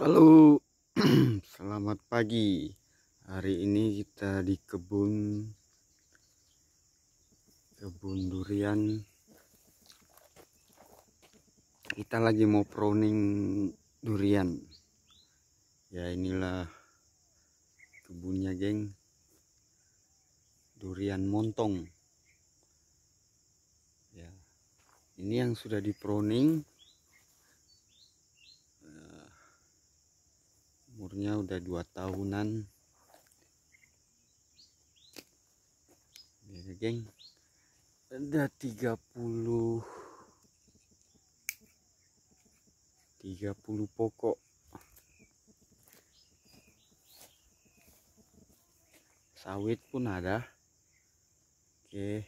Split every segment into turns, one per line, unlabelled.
Halo, selamat pagi. Hari ini kita di kebun kebun durian. Kita lagi mau pruning durian. Ya inilah kebunnya, geng. Durian montong. Ya. Ini yang sudah di pruning umurnya udah dua tahunan ya geng udah 30 30 pokok sawit pun ada oke okay.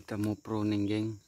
kita mau pruning geng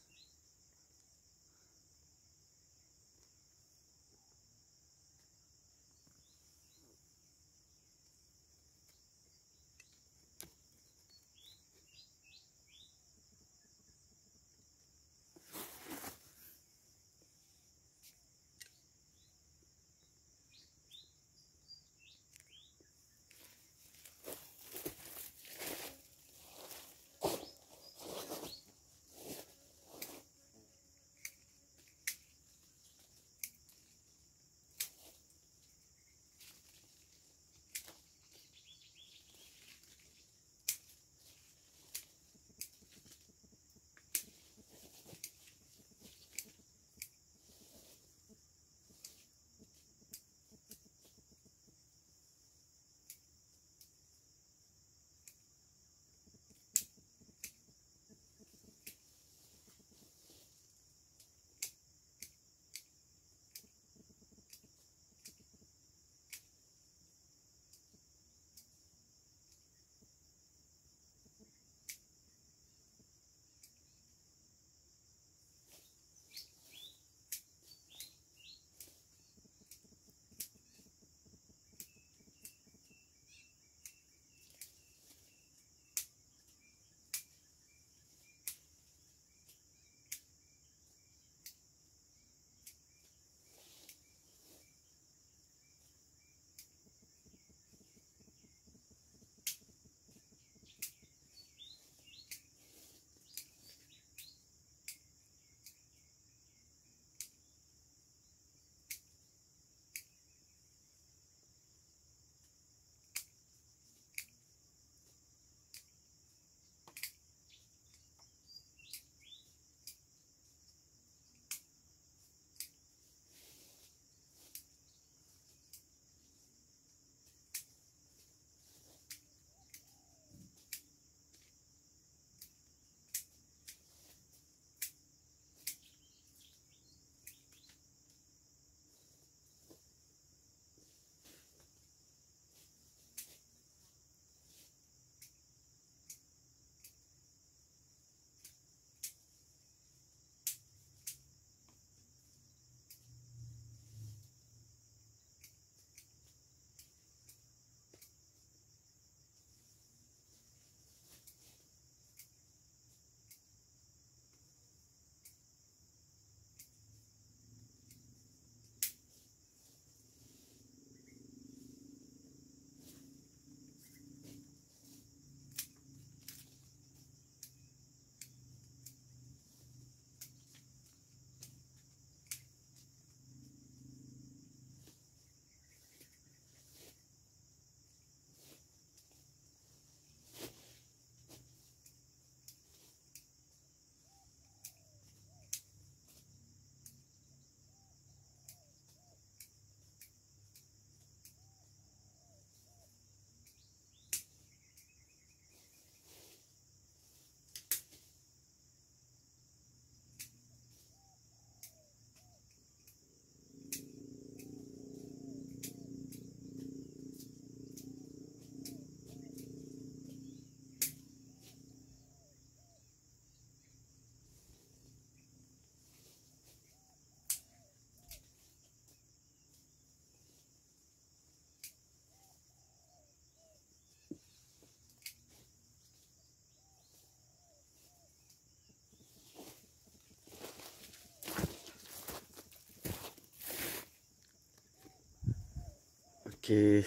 Oke.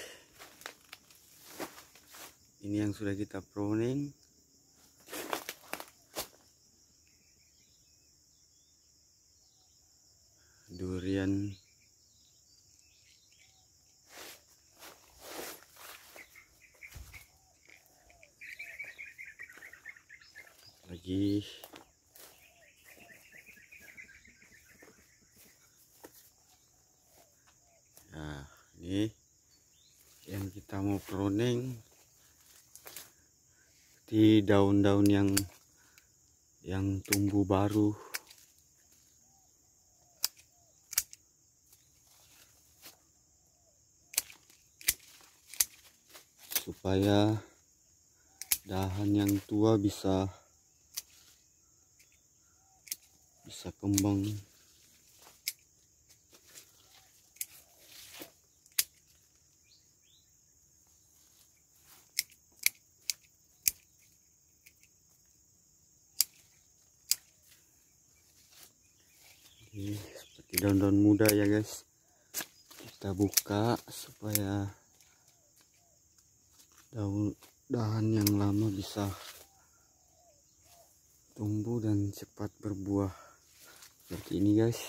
Ini yang sudah kita pruning. Durian mau pruning di daun-daun yang yang tumbuh baru supaya dahan yang tua bisa bisa kembang daun-daun muda ya guys kita buka supaya daun dahan yang lama bisa tumbuh dan cepat berbuah seperti ini guys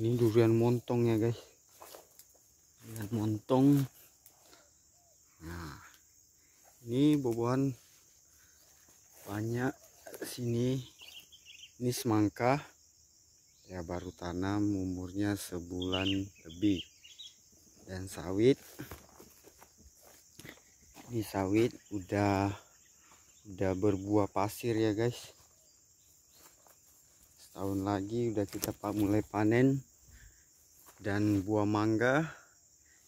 ini durian montong ya guys montong nah ini bobohan banyak sini ini semangka ya baru tanam umurnya sebulan lebih dan sawit ini sawit udah udah berbuah pasir ya guys setahun lagi udah kita mulai panen dan buah mangga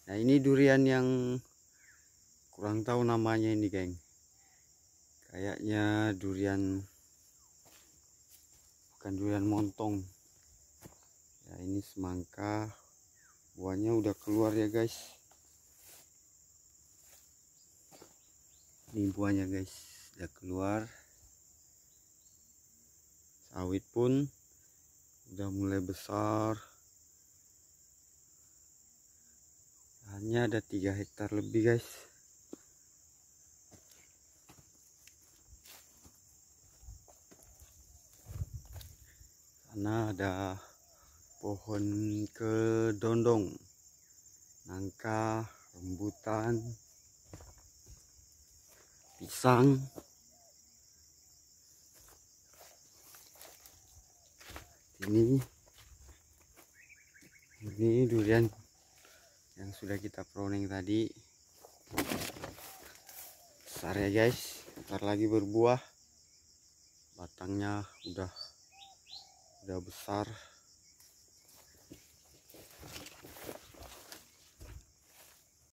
Nah ini durian yang kurang tahu namanya ini geng. Kayaknya durian bukan durian montong. Ya ini semangka buahnya udah keluar ya guys. Ini buahnya guys udah keluar. Sawit pun udah mulai besar. lahannya ada tiga hektar lebih guys sana ada pohon kedondong nangka rembutan pisang ini ini durian sudah kita pruning tadi besar ya guys ntar lagi berbuah batangnya udah udah besar